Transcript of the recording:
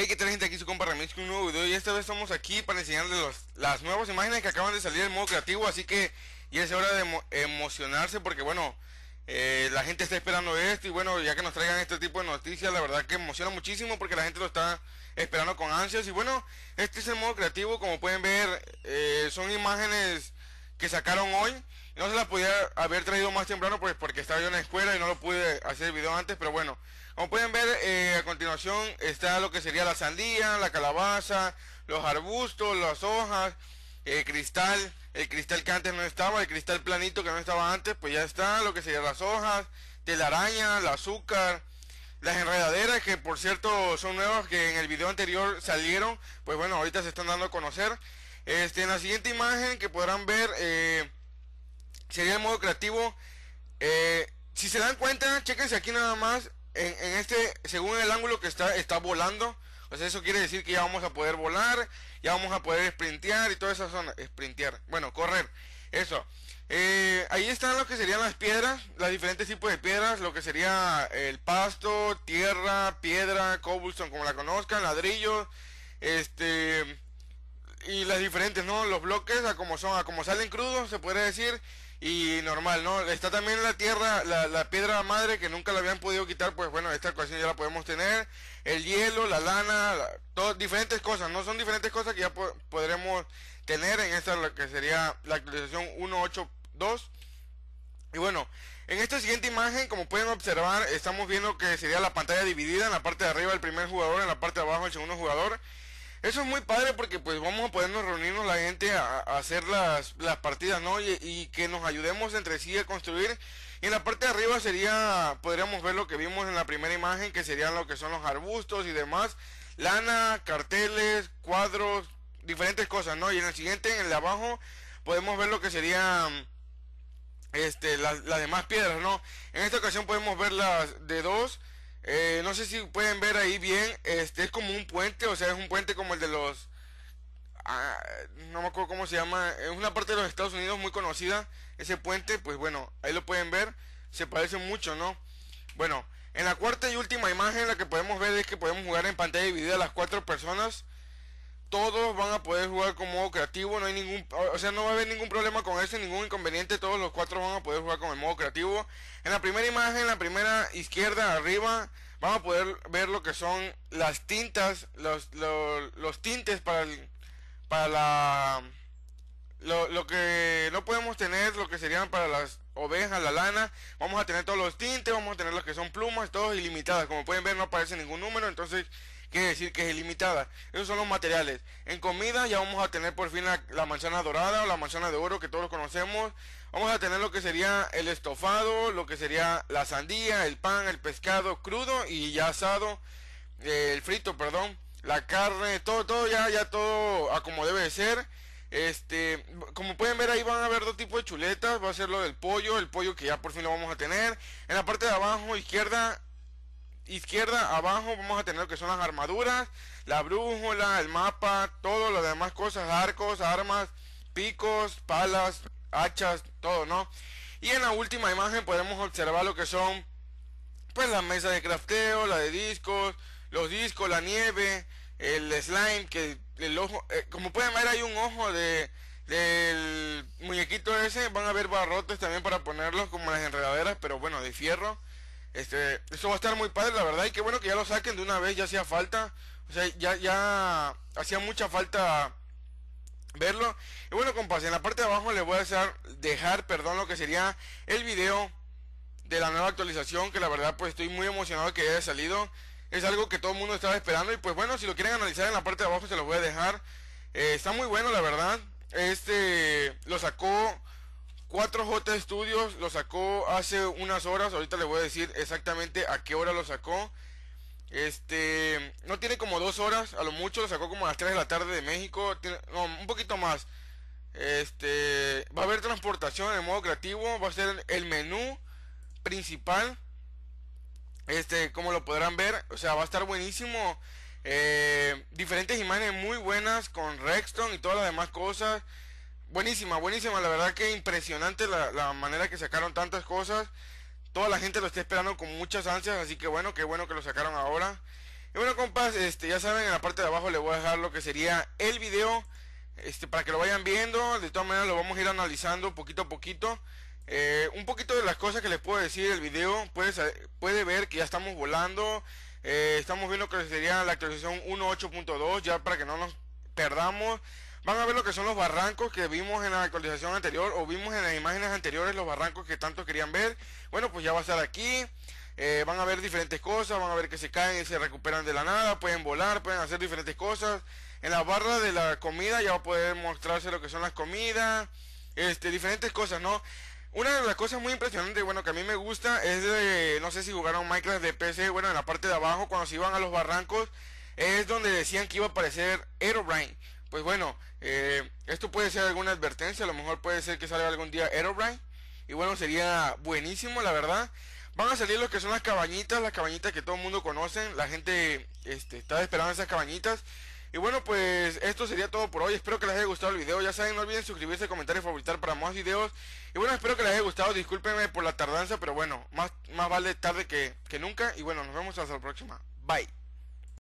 Hey, que tal gente? Aquí su compa Remix con un nuevo video y esta vez estamos aquí para enseñarles las nuevas imágenes que acaban de salir del modo creativo Así que ya es hora de emocionarse porque bueno, eh, la gente está esperando esto y bueno, ya que nos traigan este tipo de noticias La verdad que emociona muchísimo porque la gente lo está esperando con ansias Y bueno, este es el modo creativo, como pueden ver, eh, son imágenes que sacaron hoy no se la podía haber traído más temprano pues porque estaba yo en la escuela y no lo pude hacer el video antes, pero bueno. Como pueden ver, eh, a continuación está lo que sería la sandía, la calabaza, los arbustos, las hojas, el cristal, el cristal que antes no estaba, el cristal planito que no estaba antes, pues ya está, lo que sería las hojas, telaraña, el azúcar, las enredaderas que por cierto son nuevas que en el video anterior salieron, pues bueno, ahorita se están dando a conocer. Este, en la siguiente imagen que podrán ver... Eh, sería el modo creativo. Eh, si se dan cuenta, chequense aquí nada más. En, este, según el ángulo que está, está volando. O sea, eso quiere decir que ya vamos a poder volar, ya vamos a poder sprintear y toda esa zona. Sprintear, bueno, correr, eso. Eh, ahí están lo que serían las piedras, los diferentes tipos de piedras, lo que sería el pasto, tierra, piedra, cobblestone, como la conozcan, ladrillo, este y las diferentes, ¿no? Los bloques a como son, a como salen crudos, se puede decir y normal, ¿no? Está también la tierra, la, piedra madre que nunca la habían podido quitar, pues bueno, esta ocasión ya la podemos tener, el hielo, la lana, diferentes cosas, ¿no? Son diferentes cosas que ya podremos tener en esta lo que sería la actualización 182. Y bueno, en esta siguiente imagen, como pueden observar, estamos viendo que sería la pantalla dividida en la parte de arriba el primer jugador, en la parte de abajo el segundo jugador. Eso es muy padre porque pues vamos a podernos reunirnos la gente a, hacer las, las, partidas, ¿no? Y, que nos ayudemos entre sí a construir. Y en la parte de arriba sería, podríamos ver lo que vimos en la primera imagen, que serían lo que son los arbustos y demás. Lana, carteles, cuadros, diferentes cosas, ¿no? Y en el siguiente, en el de abajo, podemos ver lo que serían este, las, las demás piedras, ¿no? En esta ocasión podemos ver las de dos eh, no sé si pueden ver ahí bien, este es como un puente, o sea, es un puente como el de los... Ah, no me acuerdo cómo se llama, es una parte de los Estados Unidos muy conocida, ese puente, pues bueno, ahí lo pueden ver, se parece mucho, ¿no? Bueno, en la cuarta y última imagen la que podemos ver es que podemos jugar en pantalla dividida las cuatro personas todos van a poder jugar con modo creativo, no hay ningún, o sea, no va a haber ningún problema con eso, ningún inconveniente, todos los cuatro van a poder jugar con el modo creativo. En la primera imagen, en la primera izquierda arriba, van a poder ver lo que son las tintas, los, los, tintes para para la lo, lo, que no podemos tener, lo que serían para las ovejas, la lana, vamos a tener todos los tintes, vamos a tener los que son plumas, todos ilimitadas, como pueden ver no aparece ningún número, entonces quiere decir que es ilimitada. Esos son los materiales. En comida ya vamos a tener por fin la, manzana dorada o la manzana de oro que todos conocemos. Vamos a tener lo que sería el estofado, lo que sería la sandía, el pan, el pescado crudo y ya asado, eh, el frito, perdón, la carne, todo, todo ya, ya todo a como debe ser. Este, como pueden ver ahí van a haber dos tipos de chuletas, va a ser lo del pollo, el pollo que ya por fin lo vamos a tener. En la parte de abajo izquierda izquierda abajo vamos a tener lo que son las armaduras, la brújula, el mapa, todo lo demás cosas, arcos, armas, picos, palas, hachas, todo, ¿no? Y en la última imagen podemos observar lo que son pues la mesa de crafteo, la de discos, los discos, la nieve, el slime, que el ojo, eh, como pueden ver hay un ojo de del muñequito ese, van a haber barrotes también para ponerlos como las enredaderas, pero bueno, de fierro. Este, va a estar muy padre, la verdad, y qué bueno que ya lo saquen de una vez, ya hacía falta. O sea, ya, ya hacía mucha falta verlo. Y bueno, compas, en la parte de abajo les voy a dejar, dejar perdón, lo que sería el video de la nueva actualización, que la verdad pues estoy muy emocionado que haya salido. Es algo que todo el mundo estaba esperando y pues bueno, si lo quieren analizar en la parte de abajo se lo voy a dejar. Eh, está muy bueno, la verdad. Este lo sacó 4J Studios lo sacó hace unas horas. Ahorita les voy a decir exactamente a qué hora lo sacó. Este, no tiene como dos horas, a lo mucho lo sacó como a las 3 de la tarde de México, no, un poquito más. Este, va a haber transportación en modo creativo, va a ser el menú principal. Este, como lo podrán ver, o sea, va a estar buenísimo. Eh, diferentes imágenes muy buenas con Rexton y todas las demás cosas buenísima, buenísima. La verdad que impresionante la, manera que sacaron tantas cosas. Toda la gente lo está esperando con muchas ansias, así que bueno, qué bueno que lo sacaron ahora. Y bueno, compas, este, ya saben, en la parte de abajo les voy a dejar lo que sería el video, este, para que lo vayan viendo. De todas maneras, lo vamos a ir analizando poquito a poquito. Eh, un poquito de las cosas que les puedo decir el video, puede, eh, puede ver que ya estamos volando. Eh, estamos viendo que sería la actualización 1.8.2, ya para que no nos perdamos. Van a ver lo que son los barrancos que vimos en la actualización anterior o vimos en las imágenes anteriores los barrancos que tanto querían ver. Bueno, pues ya va a estar aquí. Eh, van a ver diferentes cosas, van a ver que se caen y se recuperan de la nada, pueden volar, pueden hacer diferentes cosas. En la barra de la comida ya va a poder mostrarse lo que son las comidas, este, diferentes cosas, ¿no? Una de las cosas muy impresionantes, bueno, que a mí me gusta es de, no sé si jugaron Minecraft de PC, bueno, en la parte de abajo, cuando se iban a los barrancos, es donde decían que iba a aparecer Aerobrine pues bueno, eh, esto puede ser alguna advertencia, a lo mejor puede ser que salga algún día Aerobrine. Y bueno, sería buenísimo, la verdad. Van a salir lo que son las cabañitas, las cabañitas que todo el mundo conoce. La gente este, está esperando esas cabañitas. Y bueno, pues esto sería todo por hoy. Espero que les haya gustado el video. Ya saben, no olviden suscribirse, comentar y favoritar para más videos. Y bueno, espero que les haya gustado. Discúlpenme por la tardanza, pero bueno, más, más vale tarde que nunca. Y bueno, nos vemos hasta la próxima. Bye.